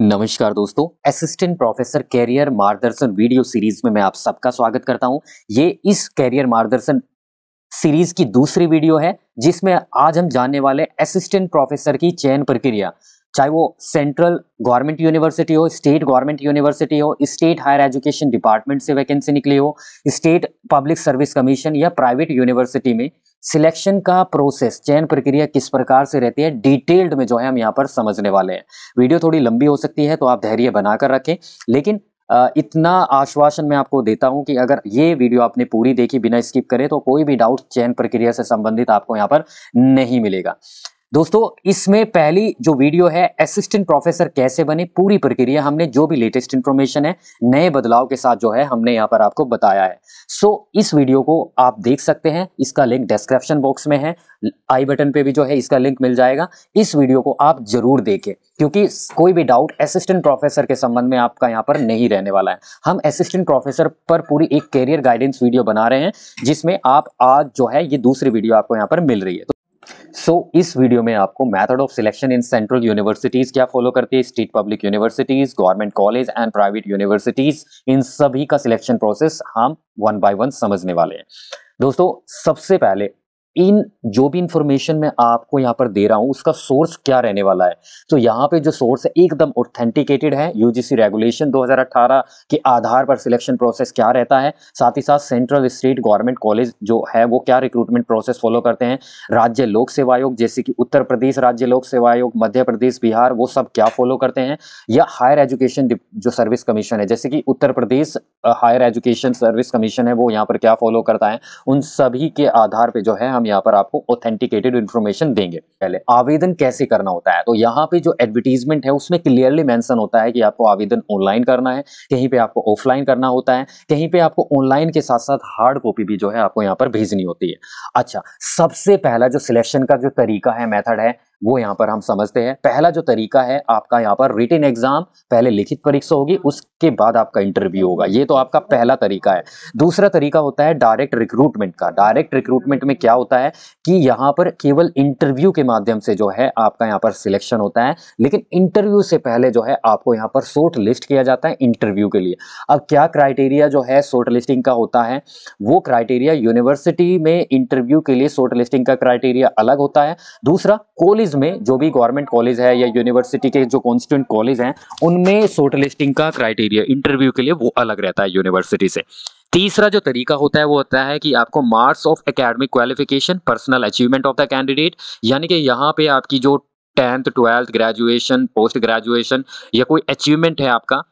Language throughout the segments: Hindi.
नमस्कार दोस्तों असिस्टेंट प्रोफेसर कैरियर मार्गदर्शन वीडियो सीरीज में मैं आप सबका स्वागत करता हूं ये इस कैरियर मार्गदर्शन सीरीज की दूसरी वीडियो है जिसमें आज हम जानने वाले असिस्टेंट प्रोफेसर की चयन प्रक्रिया चाहे वो सेंट्रल गवर्नमेंट यूनिवर्सिटी हो स्टेट गवर्नमेंट यूनिवर्सिटी हो स्टेट हायर एजुकेशन डिपार्टमेंट से वैकेंसी निकली हो स्टेट पब्लिक सर्विस कमीशन या प्राइवेट यूनिवर्सिटी में सिलेक्शन का प्रोसेस चयन प्रक्रिया किस प्रकार से रहती है डिटेल्ड में जो है हम यहाँ पर समझने वाले हैं वीडियो थोड़ी लंबी हो सकती है तो आप धैर्य बनाकर रखें लेकिन इतना आश्वासन मैं आपको देता हूं कि अगर ये वीडियो आपने पूरी देखी बिना स्किप करे तो कोई भी डाउट चयन प्रक्रिया से संबंधित आपको यहाँ पर नहीं मिलेगा दोस्तों इसमें पहली जो वीडियो है असिस्टेंट प्रोफेसर कैसे बने पूरी प्रक्रिया हमने जो भी लेटेस्ट इन्फॉर्मेशन है नए बदलाव के साथ जो है हमने यहाँ पर आपको बताया है सो so, इस वीडियो को आप देख सकते हैं इसका लिंक डिस्क्रिप्शन बॉक्स में है आई बटन पे भी जो है इसका लिंक मिल जाएगा इस वीडियो को आप जरूर देखें क्योंकि कोई भी डाउट असिस्टेंट प्रोफेसर के संबंध में आपका यहाँ पर नहीं रहने वाला है हम असिस्टेंट प्रोफेसर पर पूरी एक करियर गाइडेंस वीडियो बना रहे हैं जिसमें आप आज जो है ये दूसरी वीडियो आपको यहाँ पर मिल रही है सो so, इस वीडियो में आपको method of selection in central universities क्या फॉलो करती है state public universities government college and private universities इन सभी का सिलेक्शन प्रोसेस हम वन बाय वन समझने वाले हैं दोस्तों सबसे पहले इन जो भी इंफॉर्मेशन मैं आपको यहाँ पर दे रहा हूँ उसका सोर्स क्या रहने वाला है तो यहाँ पे जो सोर्स है एकदम ऑथेंटिकेटेड है यूजीसी रेगुलेशन 2018 के आधार पर सिलेक्शन प्रोसेस क्या रहता है साथ ही साथ सेंट्रल स्टेट गवर्नमेंट कॉलेज जो है वो क्या रिक्रूटमेंट प्रोसेस फॉलो करते हैं राज्य लोक सेवा आयोग जैसे कि उत्तर प्रदेश राज्य लोक सेवा आयोग मध्य प्रदेश बिहार वो सब क्या फॉलो करते हैं या हायर एजुकेशन जो सर्विस कमीशन है जैसे कि Uttar Pradesh higher education service commission है वो यहाँ पर क्या फॉलो करता है उन सभी के आधार पर जो है हम यहाँ पर आपको ऑथेंटिकेटेड इन्फॉर्मेशन देंगे पहले आवेदन कैसे करना होता है तो यहाँ पे जो एडवर्टीजमेंट है उसमें क्लियरली मैंशन होता है कि आपको आवेदन ऑनलाइन करना है कहीं पे आपको ऑफलाइन करना होता है कहीं पे आपको ऑनलाइन के साथ साथ हार्ड कॉपी भी जो है आपको यहाँ पर भेजनी होती है अच्छा सबसे पहला जो सिलेक्शन का जो तरीका है मेथड है वो यहाँ पर हम समझते हैं पहला जो तरीका है आपका यहाँ पर रिटर्न एग्जाम पहले लिखित परीक्षा होगी हाँ। उसके बाद आपका इंटरव्यू होगा ये तो आपका हाँ। पहला तरीका है दूसरा तरीका होता है डायरेक्ट रिक्रूटमेंट का डायरेक्ट रिक्रूटमेंट में क्या होता है कि यहाँ पर केवल इंटरव्यू के माध्यम से जो है आपका यहाँ पर सिलेक्शन होता है लेकिन इंटरव्यू से पहले जो है आपको यहाँ पर शॉर्ट लिस्ट किया जाता है इंटरव्यू के लिए अब क्या क्राइटेरिया जो है शॉर्ट लिस्टिंग का होता है वो क्राइटेरिया यूनिवर्सिटी में इंटरव्यू के लिए शॉर्ट लिस्टिंग का क्राइटेरिया अलग होता है दूसरा कॉलेज कॉलेज में जो भी गवर्नमेंट कॉलेज है या यूनिवर्सिटी के जो कॉन्स्टिट्यूंट कॉलेज हैं उनमें शॉर्ट लिस्टिंग का क्राइटेरिया इंटरव्यू के लिए वो अलग रहता है यूनिवर्सिटी से तीसरा जो तरीका होता है वो होता है कि आपको marks of academic qualification personal achievement of the candidate यानी कि यहाँ पे आपकी जो tenth twelfth graduation post graduation या कोई अचीवमेंट है आपका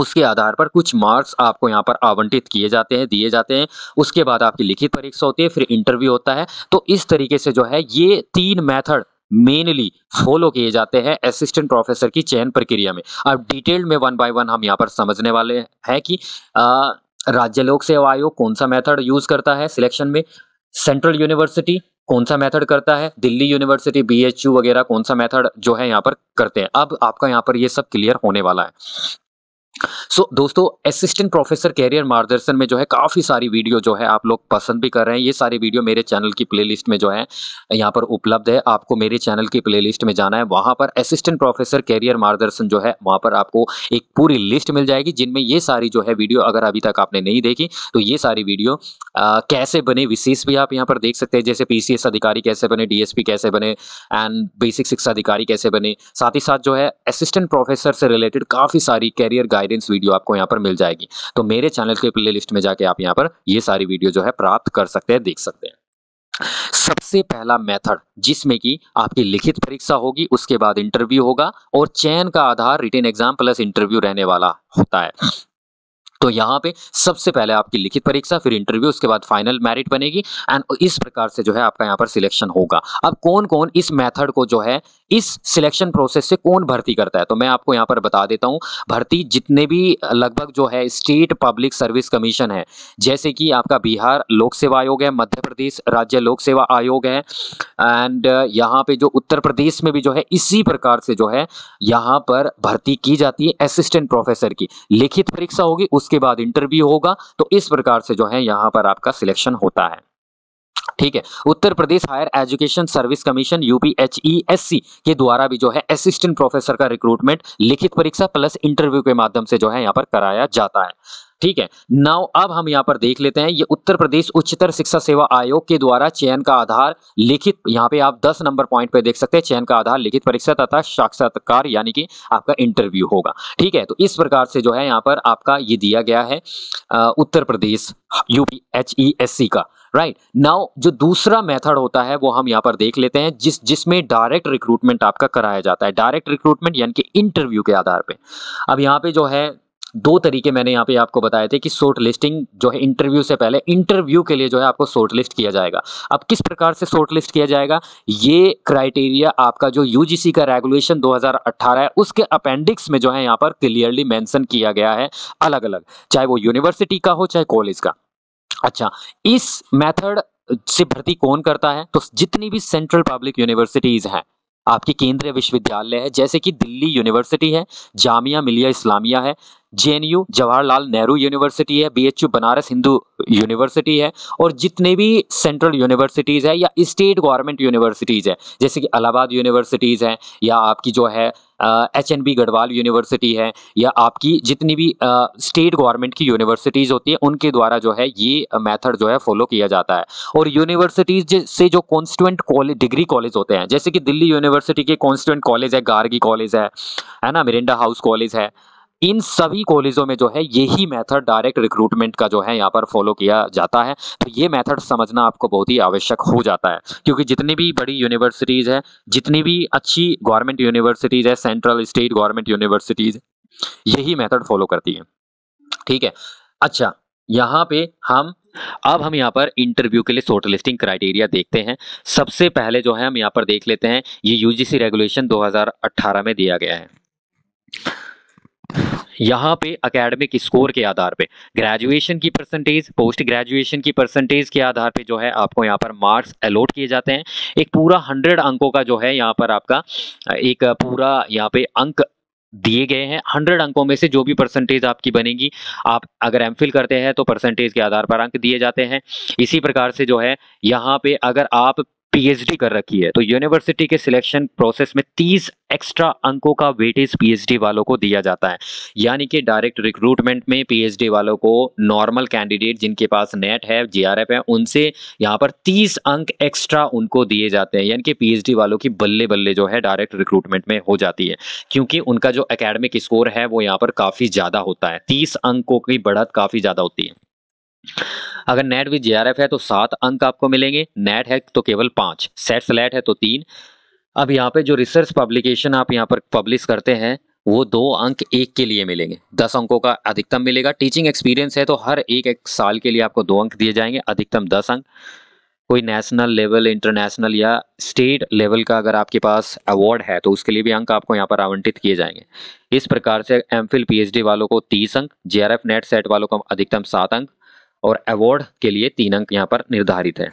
उसके आधार पर कुछ मार्क्स आपको यहाँ पर आवंटित किए जाते हैं दिए जाते हैं उसके बाद आपकी लिखित परीक्षा होती है फिर इंटरव्यू होता है तो इस तरीके से जो है ये तीन मेथड मेनली फॉलो किए जाते हैं असिस्टेंट प्रोफेसर की चयन प्रक्रिया में अब डिटेल में वन बाय वन हम यहाँ पर समझने वाले हैं कि राज्य लोक सेवा आयोग कौन सा मेथड यूज करता है सिलेक्शन में सेंट्रल यूनिवर्सिटी कौन सा मेथड करता है दिल्ली यूनिवर्सिटी बीएचयू वगैरह कौन सा मेथड जो है यहाँ पर करते हैं अब आपका यहाँ पर ये सब क्लियर होने वाला है सो so, दोस्तों असिस्टेंट प्रोफेसर कैरियर मार्गदर्शन में जो है काफ़ी सारी वीडियो जो है आप लोग पसंद भी कर रहे हैं ये सारी वीडियो मेरे चैनल की प्लेलिस्ट में जो है यहाँ पर उपलब्ध है आपको मेरे चैनल की प्लेलिस्ट में जाना है वहाँ पर असिस्टेंट प्रोफेसर कैरियर मार्गदर्शन जो है वहाँ पर आपको एक पूरी लिस्ट मिल जाएगी जिनमें ये सारी जो है वीडियो अगर अभी तक आपने नहीं देखी तो ये सारी वीडियो आ, कैसे बने विशेष भी आप यहाँ पर देख सकते हैं जैसे पी अधिकारी कैसे बने डी कैसे बने एंड बेसिक शिक्षा अधिकारी कैसे बने साथ ही साथ जो है असिस्टेंट प्रोफेसर से रिलेटेड काफ़ी सारी कैरियर गाइड गाइडेंस वीडियो आपको यहाँ पर मिल जाएगी तो मेरे चैनल के प्ले में जाके आप यहाँ पर ये सारी वीडियो जो है प्राप्त कर सकते हैं देख सकते हैं सबसे पहला मेथड जिसमें कि आपकी लिखित परीक्षा होगी उसके बाद इंटरव्यू होगा और चयन का आधार रिटेन एग्जाम प्लस इंटरव्यू रहने वाला होता है तो यहाँ पे सबसे पहले आपकी लिखित परीक्षा फिर इंटरव्यू उसके बाद फाइनल मेरिट बनेगी एंड इस प्रकार से जो है आपका यहाँ पर सिलेक्शन होगा अब कौन कौन इस मेथड को जो है इस सिलेक्शन प्रोसेस से कौन भर्ती करता है तो मैं आपको यहाँ पर बता देता हूँ भर्ती जितने भी लगभग जो है स्टेट पब्लिक सर्विस कमीशन है जैसे कि आपका बिहार लोक सेवा आयोग है मध्य प्रदेश राज्य लोक सेवा आयोग है एंड यहाँ पे जो उत्तर प्रदेश में भी जो है इसी प्रकार से जो है यहाँ पर भर्ती की जाती है असिस्टेंट प्रोफेसर की लिखित परीक्षा होगी उस उसके बाद इंटरव्यू होगा तो इस प्रकार से जो है यहाँ पर आपका सिलेक्शन होता है ठीक है Uttar Pradesh higher education service commission UPHESC e के द्वारा भी जो है असिस्टेंट प्रोफेसर का रिक्रूटमेंट लिखित परीक्षा प्लस इंटरव्यू के माध्यम से जो है यहाँ पर कराया जाता है ठीक है नाउ अब हम यहाँ पर देख लेते हैं ये उत्तर प्रदेश उच्चतर शिक्षा सेवा आयोग के द्वारा चयन का आधार लिखित यहाँ पे आप 10 नंबर पॉइंट पे देख सकते हैं चयन का आधार लिखित परीक्षा तथा साक्षात्कार यानी कि आपका इंटरव्यू होगा ठीक है तो इस प्रकार से जो है यहाँ पर आपका ये दिया गया है आ, Uttar Pradesh UP H E S C का राइट right. नाउ जो दूसरा मेथड होता है वो हम यहाँ पर देख लेते हैं जिस जिसमें डायरेक्ट रिक्रूटमेंट आपका कराया जाता है डायरेक्ट रिक्रूटमेंट यानी कि इंटरव्यू के आधार पे अब यहाँ पे जो है दो तरीके मैंने यहाँ पे आपको बताए थे कि शॉर्ट लिस्टिंग जो है इंटरव्यू से पहले इंटरव्यू के लिए जो है आपको शॉर्ट लिस्ट किया जाएगा अब किस प्रकार से शॉर्ट लिस्ट किया जाएगा ये क्राइटेरिया आपका जो यूजीसी का रेगुलेशन 2018 है उसके अपेंडिक्स में जो है यहाँ पर क्लियरली मैंसन किया गया है अलग अलग चाहे वो यूनिवर्सिटी का हो चाहे कॉलेज का अच्छा इस मेथड से भर्ती कौन करता है तो जितनी भी सेंट्रल पब्लिक यूनिवर्सिटीज़ हैं आपकी केंद्रीय विश्वविद्यालय है जैसे कि दिल्ली यूनिवर्सिटी है जामिया मिलिया इस्लामिया है जेएनयू जवाहरलाल नेहरू यूनिवर्सिटी है बीएचयू बनारस हिंदू यूनिवर्सिटी है और जितने भी सेंट्रल यूनिवर्सिटीज़ है या स्टेट गवर्नमेंट यूनिवर्सिटीज़ है जैसे कि इलाहाबाद यूनिवर्सिटीज़ हैं या आपकी जो है H N B Garhwal university है या आपकी जितनी भी स्टेट गवर्नमेंट की यूनिवर्सिटीज़ होती हैं उनके द्वारा जो है ये मेथड जो है फॉलो किया जाता है और यूनिवर्सिटीज़ से जो कॉन्स्टिटेंट कॉलेज डिग्री कॉलेज होते हैं जैसे कि दिल्ली यूनिवर्सिटी के कॉन्स्टिटेंट कॉलेज है गार्गी कॉलेज है है ना मिरिंडा हाउस कॉलेज है इन सभी कॉलेजों में जो है यही मेथड डायरेक्ट रिक्रूटमेंट का जो है यहाँ पर फॉलो किया जाता है तो ये मेथड समझना आपको बहुत ही आवश्यक हो जाता है क्योंकि जितनी भी बड़ी यूनिवर्सिटीज है जितनी भी अच्छी गवर्नमेंट यूनिवर्सिटीज है सेंट्रल स्टेट गवर्नमेंट यूनिवर्सिटीज यही मेथड फॉलो करती है ठीक है अच्छा यहाँ पे हम अब हम यहाँ पर इंटरव्यू के लिए शॉर्ट लिस्टिंग क्राइटेरिया देखते हैं सबसे पहले जो है हम यहाँ पर देख लेते हैं ये यूजीसी रेगुलेशन 2018 में दिया गया है यहाँ पे अकेडमिक स्कोर के आधार पे ग्रेजुएशन की परसेंटेज पोस्ट ग्रेजुएशन की परसेंटेज के आधार पे जो है आपको यहाँ पर मार्क्स अलॉट किए जाते हैं एक पूरा हंड्रेड अंकों का जो है यहाँ पर आपका एक पूरा यहाँ पे अंक दिए गए हैं हंड्रेड अंकों में से जो भी परसेंटेज आपकी बनेगी आप अगर एम करते हैं तो परसेंटेज के आधार पर अंक दिए जाते हैं इसी प्रकार से जो है यहाँ पे अगर आप पीएचडी कर रखी है तो यूनिवर्सिटी के सिलेक्शन प्रोसेस में 30 एक्स्ट्रा अंकों का वेटेज पीएचडी वालों को दिया जाता है यानी कि डायरेक्ट रिक्रूटमेंट में पीएचडी वालों को नॉर्मल कैंडिडेट जिनके पास नेट है जीआरएफ है उनसे यहाँ पर 30 अंक एक्स्ट्रा उनको दिए जाते हैं यानी कि पीएचडी वालों की बल्ले बल्ले जो है डायरेक्ट रिक्रूटमेंट में हो जाती है क्योंकि उनका जो अकेडमिक स्कोर है वो यहाँ पर काफ़ी ज़्यादा होता है तीस अंकों की बढ़त काफ़ी ज़्यादा होती है अगर नेट विद जे है तो सात अंक आपको मिलेंगे नेट है तो केवल पांच सेट स्लेट है तो तीन अब यहाँ पे जो रिसर्च पब्लिकेशन आप यहाँ पर पब्लिश करते हैं वो दो अंक एक के लिए मिलेंगे दस अंकों का अधिकतम मिलेगा टीचिंग एक्सपीरियंस है तो हर एक एक साल के लिए आपको दो अंक दिए जाएंगे अधिकतम दस अंक कोई नेशनल लेवल इंटरनेशनल या स्टेट लेवल का अगर आपके पास अवार्ड है तो उसके लिए भी अंक आपको यहाँ पर आवंटित किए जाएंगे इस प्रकार से एम फिल वालों को तीस अंक जे नेट सेट वालों को अधिकतम सात अंक और अवार्ड के लिए तीन अंक यहाँ पर निर्धारित है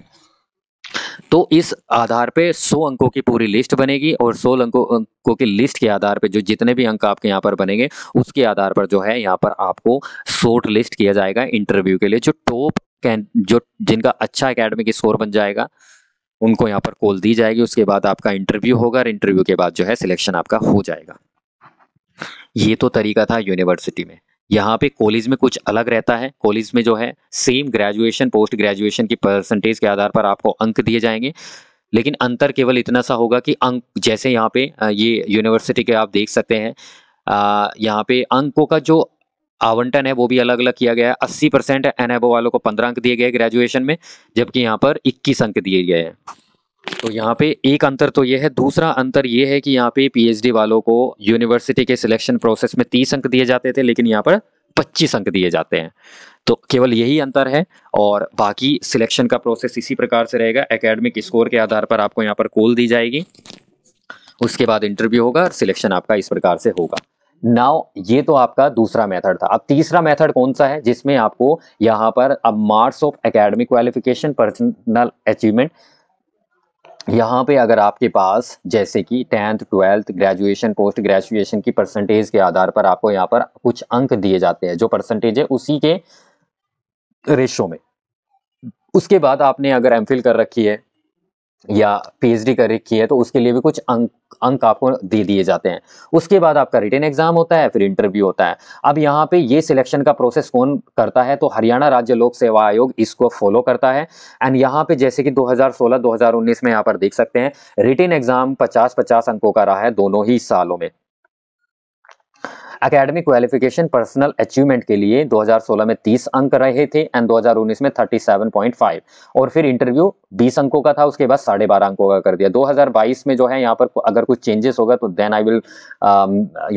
तो इस आधार पे 100 अंकों की पूरी लिस्ट बनेगी और 100 अंकों अंकों की लिस्ट के आधार पे जो जितने भी अंक आपके यहाँ पर बनेंगे उसके आधार पर जो है यहाँ पर आपको शॉर्ट लिस्ट किया जाएगा इंटरव्यू के लिए जो टॉप जो जिनका अच्छा एकेडमिक स्कोर बन जाएगा उनको यहाँ पर कॉल दी जाएगी उसके बाद आपका इंटरव्यू होगा और इंटरव्यू के बाद जो है सिलेक्शन आपका हो जाएगा ये तो तरीका था यूनिवर्सिटी में यहाँ पे कॉलेज में कुछ अलग रहता है कॉलेज में जो है सेम ग्रेजुएशन पोस्ट ग्रेजुएशन की परसेंटेज के आधार पर आपको अंक दिए जाएंगे लेकिन अंतर केवल इतना सा होगा कि अंक जैसे यहाँ पे ये यूनिवर्सिटी के आप देख सकते हैं यहाँ पे अंकों का जो आवंटन है वो भी अलग अलग किया गया है अस्सी परसेंट एन वालों को पंद्रह अंक दिए गए ग्रेजुएशन में जबकि यहाँ पर इक्कीस अंक दिए गए हैं तो यहाँ पे एक अंतर तो ये है दूसरा अंतर ये है कि यहाँ पे पीएचडी वालों को यूनिवर्सिटी के सिलेक्शन प्रोसेस में तीस अंक दिए जाते थे लेकिन यहाँ पर पच्चीस अंक दिए जाते हैं तो केवल यही अंतर है और बाकी सिलेक्शन का प्रोसेस इसी प्रकार से रहेगा एकेडमिक स्कोर के आधार पर आपको यहाँ पर कॉल दी जाएगी उसके बाद इंटरव्यू होगा और सिलेक्शन आपका इस प्रकार से होगा नाउ ये तो आपका दूसरा मेथड था अब तीसरा मेथड कौन सा है जिसमें आपको यहाँ पर अब marks of academic qualification personal achievement यहाँ पे अगर आपके पास जैसे कि tenth twelfth graduation post graduation की परसेंटेज के आधार पर आपको यहाँ पर कुछ अंक दिए जाते हैं जो परसेंटेज है उसी के रेशो में उसके बाद आपने अगर एम कर रखी है या पीएचडी कर रखी है तो उसके लिए भी कुछ अंक अंक आपको दे दिए जाते हैं उसके बाद आपका रिटर्न एग्जाम होता है फिर इंटरव्यू होता है अब यहाँ पे ये सिलेक्शन का प्रोसेस कौन करता है तो हरियाणा राज्य लोक सेवा आयोग इसको फॉलो करता है एंड यहाँ पे जैसे कि 2016-2019 में यहाँ पर देख सकते हैं रिटर्न एग्जाम 50-50 अंकों का रहा है दोनों ही सालों में अकेडमिक क्वालिफिकेशन पर्सनल अचीवमेंट के लिए 2016 में 30 अंक रहे थे एंड 2019 में 37.5 और फिर इंटरव्यू 20 अंकों का था उसके बाद साढ़े बारह अंकों का कर दिया 2022 में जो है यहाँ पर अगर कुछ चेंजेस होगा तो देन आई विल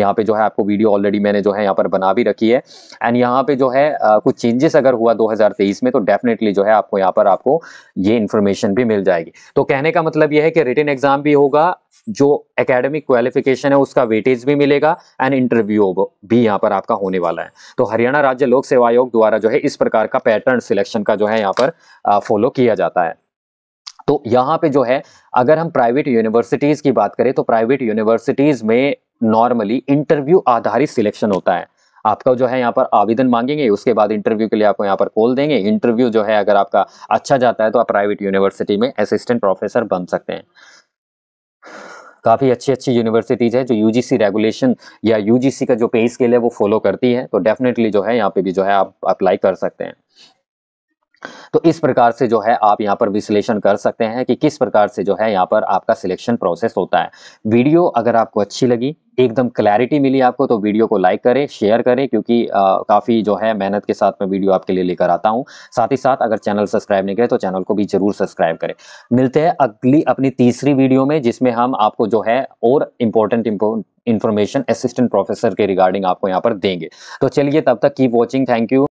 यहाँ पे जो है आपको वीडियो ऑलरेडी मैंने जो है यहाँ पर बना भी रखी है एंड यहाँ पे जो है आ, uh, कुछ चेंजेस अगर हुआ दो में तो डेफिनेटली जो है आपको यहाँ पर आपको ये इन्फॉर्मेशन भी मिल जाएगी तो कहने का मतलब यह है कि रिटर्न एग्जाम भी होगा जो एकेडमिक क्वालिफिकेशन है उसका वेटेज भी मिलेगा एंड इंटरव्यू जॉब भी यहाँ पर आपका होने वाला है तो हरियाणा राज्य लोक सेवा आयोग द्वारा जो है इस प्रकार का पैटर्न सिलेक्शन का जो है यहाँ पर फॉलो किया जाता है तो यहाँ पे जो है अगर हम प्राइवेट यूनिवर्सिटीज़ की बात करें तो प्राइवेट यूनिवर्सिटीज़ में नॉर्मली इंटरव्यू आधारित सिलेक्शन होता है आपका जो है यहाँ पर आवेदन मांगेंगे उसके बाद इंटरव्यू के लिए आपको यहाँ पर कॉल देंगे इंटरव्यू जो है अगर आपका अच्छा जाता है तो आप प्राइवेट यूनिवर्सिटी में असिस्टेंट प्रोफेसर बन सकते हैं काफ़ी अच्छी अच्छी यूनिवर्सिटीज़ है जो यू रेगुलेशन या यू का जो पे स्केल है वो फॉलो करती है तो डेफिनेटली जो है यहाँ पे भी जो है आप अप्लाई कर सकते हैं तो इस प्रकार से जो है आप यहाँ पर विश्लेषण कर सकते हैं कि किस प्रकार से जो है यहाँ पर आपका सिलेक्शन प्रोसेस होता है वीडियो अगर आपको अच्छी लगी एकदम क्लैरिटी मिली आपको तो वीडियो को लाइक करें शेयर करें क्योंकि काफ़ी जो है मेहनत के साथ मैं वीडियो आपके लिए लेकर आता हूँ साथ ही साथ अगर चैनल सब्सक्राइब नहीं करें तो चैनल को भी जरूर सब्सक्राइब करें मिलते हैं अगली अपनी तीसरी वीडियो में जिसमें हम आपको जो है और इम्पोर्टेंट इंफॉर्मेशन असिस्टेंट प्रोफेसर के रिगार्डिंग आपको यहाँ पर देंगे तो चलिए तब तक कीप वॉचिंग थैंक यू